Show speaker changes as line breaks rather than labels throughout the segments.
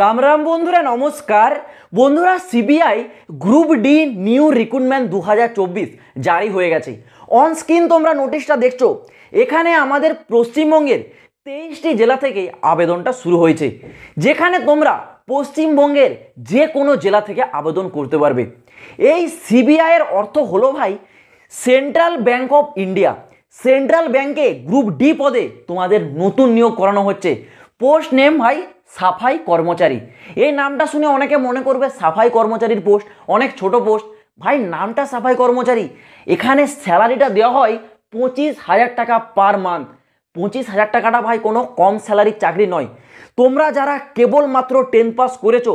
রাম রাম বন্ধুরা নমস্কার বন্ধুরা CBI group D new recruitment দু জারি হয়ে গেছে অন স্ক্রিন তোমরা নোটিশটা দেখছো এখানে আমাদের পশ্চিমবঙ্গের তেইশটি জেলা থেকে আবেদনটা শুরু হয়েছে যেখানে তোমরা পশ্চিমবঙ্গের যে কোনো জেলা থেকে আবেদন করতে পারবে এই সিবিআইয়ের অর্থ হলো ভাই Central Bank of India central ব্যাংকে গ্রুপ ডি পদে তোমাদের নতুন নিয়োগ করানো হচ্ছে পোস্ট নেম ভাই সাফাই কর্মচারী এই নামটা শুনে অনেকে মনে করবে সাফাই কর্মচারীর পোস্ট অনেক ছোট পোস্ট ভাই নামটা সাফাই কর্মচারী এখানে স্যালারিটা দেওয়া হয় পঁচিশ হাজার টাকা পার মান্থ পঁচিশ হাজার টাকাটা ভাই কোনো কম স্যালারির চাকরি নয় তোমরা যারা কেবলমাত্র টেন পাস করেছো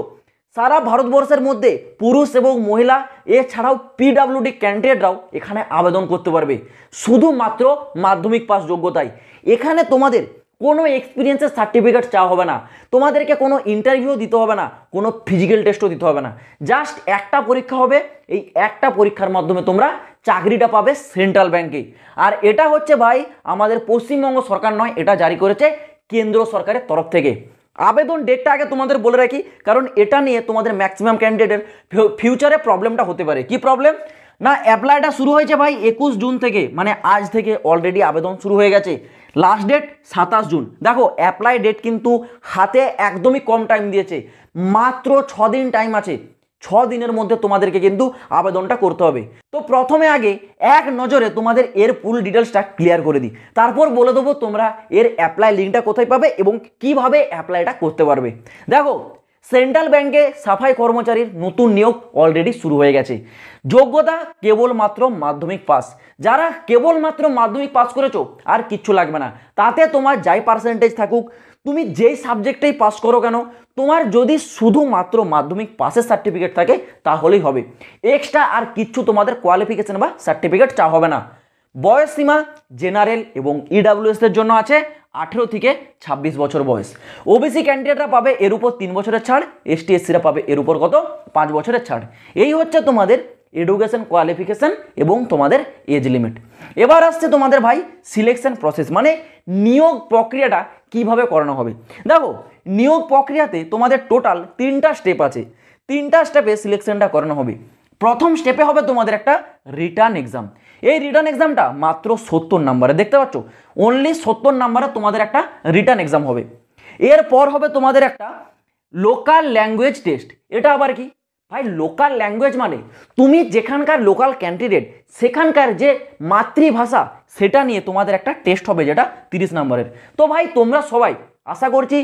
সারা ভারতবর্ষের মধ্যে পুরুষ এবং মহিলা এছাড়াও পিডাব্লিউডি ক্যান্ডিডেটরাও এখানে আবেদন করতে পারবে শুধুমাত্র মাধ্যমিক পাস যোগ্যতায় এখানে তোমাদের কোনো এক্সপিরিয়েন্সের সার্টিফিকেট চাওয়া হবে না তোমাদেরকে কোনো ইন্টারভিউ দিতে হবে না কোনো ফিজিক্যাল টেস্টও দিতে হবে না জাস্ট একটা পরীক্ষা হবে এই একটা পরীক্ষার মাধ্যমে তোমরা চাকরিটা পাবে সেন্ট্রাল ব্যাংকে আর এটা হচ্ছে ভাই আমাদের পশ্চিমবঙ্গ সরকার নয় এটা জারি করেছে কেন্দ্র সরকারের তরফ থেকে আবেদন ডেটটা আগে তোমাদের বলে রাখি কারণ এটা নিয়ে তোমাদের ম্যাক্সিমাম ক্যান্ডিডেটের ফিউচারে প্রবলেমটা হতে পারে কি প্রবলেম না অ্যাপ্লাইটা শুরু হয়েছে ভাই একুশ জুন থেকে মানে আজ থেকে অলরেডি আবেদন শুরু হয়ে গেছে লাস্ট ডেট সাতাশ জুন দেখো অ্যাপ্লাই ডেট কিন্তু হাতে একদমই কম টাইম দিয়েছে মাত্র ছ দিন টাইম আছে ছ দিনের মধ্যে তোমাদেরকে কিন্তু আবেদনটা করতে হবে তো প্রথমে আগে এক নজরে তোমাদের এর ফুল ডিটেলসটা ক্লিয়ার করে দিই তারপর বলে দেবো তোমরা এর অ্যাপ্লাই লিঙ্কটা কোথায় পাবে এবং কিভাবে অ্যাপ্লাইটা করতে পারবে দেখো সেন্ট্রাল ব্যাংকে সাফাই কর্মচারীর নতুন নিয়োগ অলরেডি শুরু হয়ে গেছে যোগ্যতা কেবলমাত্র মাধ্যমিক পাস যারা কেবলমাত্র মাধ্যমিক পাস করেছো আর কিচ্ছু লাগবে না তাতে তোমার যাই পার্সেন্টেজ থাকুক তুমি যেই সাবজেক্টেই পাস করো কেন তোমার যদি শুধুমাত্র মাধ্যমিক পাসের সার্টিফিকেট থাকে তাহলেই হবে এক্সট্রা আর কিচ্ছু তোমাদের কোয়ালিফিকেশান বা সার্টিফিকেট চা হবে না বয়স সীমা জেনারেল এবং ইডাব্লিউএসের জন্য আছে আঠেরো থেকে ২৬ বছর বয়স ওবিসি ক্যান্ডিডেটরা পাবে এর উপর তিন বছরের ছাড় এসটি এসসিরা পাবে এর উপর কত পাঁচ বছরের ছাড় এই হচ্ছে তোমাদের এডুকেশন কোয়ালিফিকেশান এবং তোমাদের এজ লিমিট এবার আসছে তোমাদের ভাই সিলেকশন প্রসেস মানে নিয়োগ প্রক্রিয়াটা কিভাবে করানো হবে দেখো নিয়োগ প্রক্রিয়াতে তোমাদের টোটাল তিনটা স্টেপ আছে তিনটা স্টেপে সিলেকশনটা করানো হবে প্রথম স্টেপে হবে তোমাদের একটা রিটার্ন এক্সাম এই রিটার্ন এক্সামটা মাত্র সত্তর নাম্বারে দেখতে পাচ্ছ অনলি সত্তর নাম্বারে তোমাদের একটা রিটার্ন এক্সাম হবে এরপর হবে তোমাদের একটা লোকাল ল্যাঙ্গুয়েজ টেস্ট এটা আবার কি ভাই লোকাল ল্যাঙ্গুয়েজ মানে তুমি যেখানকার লোকাল ক্যান্ডিডেট সেখানকার যে মাতৃভাষা সেটা নিয়ে তোমাদের একটা টেস্ট হবে যেটা তিরিশ নম্বরের তো ভাই তোমরা সবাই আশা করছি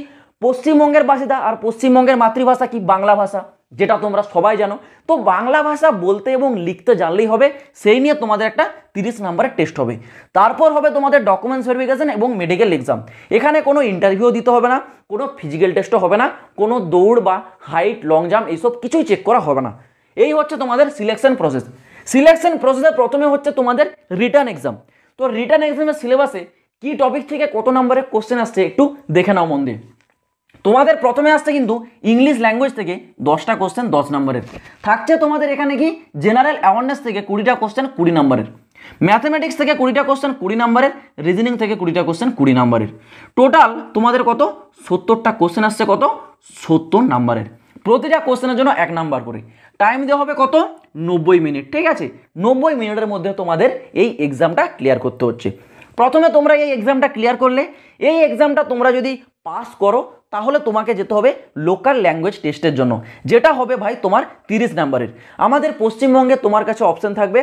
পশ্চিমবঙ্গের বাসিদা আর পশ্চিমবঙ্গের মাতৃভাষা কি বাংলা ভাষা যেটা তোমরা সবাই জানো তো বাংলা ভাষা বলতে এবং লিখতে জানলেই হবে সেই নিয়ে তোমাদের একটা তিরিশ নাম্বারের টেস্ট হবে তারপর হবে তোমাদের ডকুমেন্টস ভেরিফিকেশান এবং মেডিকেল এক্সাম এখানে কোনো ইন্টারভিউ দিতে হবে না কোনো ফিজিক্যাল টেস্টও হবে না কোনো দৌড় বা হাইট লং জাম্প এইসব কিছুই চেক করা হবে না এই হচ্ছে তোমাদের সিলেকশন প্রসেস সিলেকশন প্রসেসে প্রথমে হচ্ছে তোমাদের রিটার্ন এক্সাম তো রিটার্ন এক্সামের সিলেবাসে কি টপিক থেকে কত নম্বরের কোশ্চেন আসছে একটু দেখে নাও মন্দির তোমাদের প্রথমে আসছে কিন্তু ইংলিশ ল্যাঙ্গুয়েজ থেকে দশটা কোশ্চেন দশ নম্বরের থাকছে তোমাদের এখানে কি জেনারেল অ্যাওয়ারনেস থেকে কুড়িটা কোশ্চেন কুড়ি নম্বরের ম্যাথমেটিক্স থেকে কুড়িটা কোশ্চেন কুড়ি নম্বরের রিজনিং থেকে কুড়িটা কোশ্চেন কুড়ি নম্বরের টোটাল তোমাদের কত সত্তরটা কোশ্চেন আসছে কত সত্তর নম্বরের প্রতিটা কোশ্চেনের জন্য এক নাম্বার করে টাইম দেওয়া হবে কত নব্বই মিনিট ঠিক আছে নব্বই মিনিটের মধ্যে তোমাদের এই এক্সামটা ক্লিয়ার করতে হচ্ছে প্রথমে তোমরা এই এক্সামটা ক্লিয়ার করলে এই এক্সামটা তোমরা যদি পাস করো তাহলে তোমাকে যেতে হবে লোকাল ল্যাঙ্গুয়েজ টেস্টের জন্য যেটা হবে ভাই তোমার তিরিশ নাম্বারের আমাদের পশ্চিমবঙ্গে তোমার কাছে অপশান থাকবে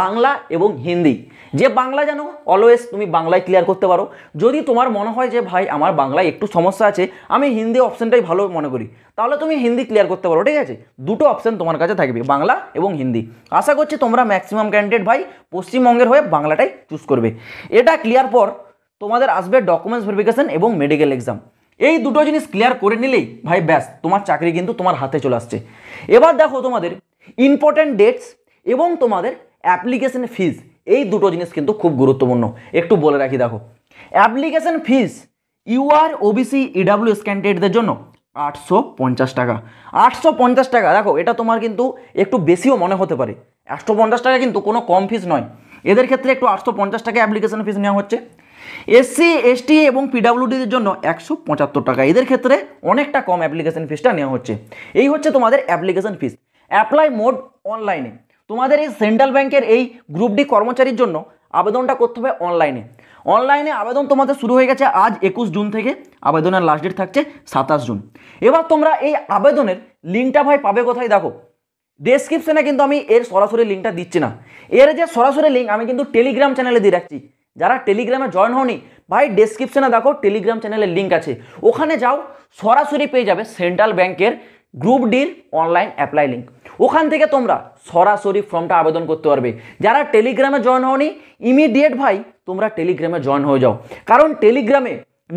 বাংলা এবং হিন্দি যে বাংলা জানো অলওয়েজ তুমি বাংলায় ক্লিয়ার করতে পারো যদি তোমার মনে হয় যে ভাই আমার বাংলায় একটু সমস্যা আছে আমি হিন্দি অপশানটাই ভালো মনে করি তাহলে তুমি হিন্দি ক্লিয়ার করতে পারো ঠিক আছে দুটো অপশান তোমার কাছে থাকবে বাংলা এবং হিন্দি আশা করছি তোমরা ম্যাক্সিমাম ক্যান্ডিডেট ভাই পশ্চিমবঙ্গের হয়ে বাংলাটাই চুজ করবে এটা ক্লিয়ার পর তোমাদের আসবে ডকুমেন্টস ভেরিফিকেশান এবং মেডিকেল এক্সাম এই দুটো জিনিস ক্লিয়ার করে নিলেই ভাই ব্যাস তোমার চাকরি কিন্তু তোমার হাতে চলে আসছে এবার দেখো তোমাদের ইম্পর্ট্যান্ট ডেটস এবং তোমাদের অ্যাপ্লিকেশন ফিজ এই দুটো জিনিস কিন্তু খুব গুরুত্বপূর্ণ একটু বলে রাখি দেখো application fees UR OBC EWS ক্যান্ডিডেটদের জন্য আটশো পঞ্চাশ টাকা আটশো পঞ্চাশ টাকা দেখো এটা তোমার কিন্তু একটু বেশিও মনে হতে পারে একশো পঞ্চাশ টাকা কিন্তু কোনো কম ফিস নয় এদের ক্ষেত্রে একটু আটশো পঞ্চাশ টাকা অ্যাপ্লিকেশন ফিস নেওয়া হচ্ছে এসসি এসটি এবং পিডাব্লিউডিদের জন্য একশো পঁচাত্তর টাকা এদের ক্ষেত্রে অনেকটা কম অ্যাপ্লিকেশন ফিসটা নেওয়া হচ্ছে এই হচ্ছে তোমাদের অ্যাপ্লিকেশন ফিস অ্যাপ্লাই মোড অনলাইনে তোমাদের এই সেন্ট্রাল ব্যাংকের এই গ্রুপ ডি কর্মচারীর জন্য আবেদনটা করতে হবে অনলাইনে অনলাইনে আবেদন তোমাদের শুরু হয়ে গেছে আজ একুশ জুন থেকে আবেদনের লাস্ট ডেট থাকছে সাতাশ জুন এবার তোমরা এই আবেদনের লিঙ্কটা ভাই পাবে কোথায় দেখো ডেসক্রিপশনে কিন্তু আমি এর সরাসরি লিঙ্কটা দিচ্ছি না এর যে সরাসরি লিঙ্ক আমি কিন্তু টেলিগ্রাম চ্যানেলে দিয়ে রাখছি যারা টেলিগ্রামে জয়েন হওনি ভাই ডেসক্রিপশনে দেখো টেলিগ্রাম চ্যানেলের লিঙ্ক আছে ওখানে যাও সরাসরি পেয়ে যাবে সেন্ট্রাল ব্যাংকের গ্রুপ ডির অনলাইন অ্যাপ্লাই লিঙ্ক ওখান থেকে তোমরা সরাসরি ফর্মটা আবেদন করতে পারবে যারা টেলিগ্রামে জয়েন হওনি ইমিডিয়েট ভাই তোমরা টেলিগ্রামে জয়েন হয়ে যাও কারণ টেলিগ্রামে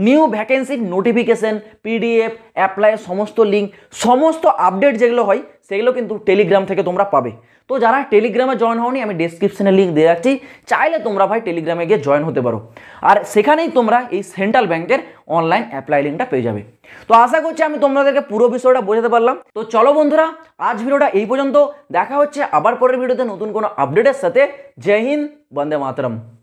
নিউ ভ্যাকেন্সির নোটিফিকেশন পিডিএফ অ্যাপ্লাই সমস্ত লিঙ্ক সমস্ত আপডেট যেগুলো হয় সেগুলো কিন্তু টেলিগ্রাম থেকে তোমরা পাবে তো যারা টেলিগ্রামে জয়েন হওনি আমি ডিসক্রিপশনে লিঙ্ক দিয়ে রাখছি চাইলে তোমরা ভাই টেলিগ্রামে গিয়ে জয়েন হতে পারো আর সেখানেই তোমরা এই সেন্ট্রাল ব্যাংকের অনলাইন অ্যাপ্লাই লিঙ্কটা পেয়ে যাবে তো আশা করছি আমি তোমাদেরকে পুরো বিষয়টা বোঝাতে পারলাম তো চলো বন্ধুরা আজ ভিডিওটা এই পর্যন্ত দেখা হচ্ছে আবার পরের ভিডিওতে নতুন কোনো আপডেটের সাথে জয় হিন্দ বন্দে মাতরম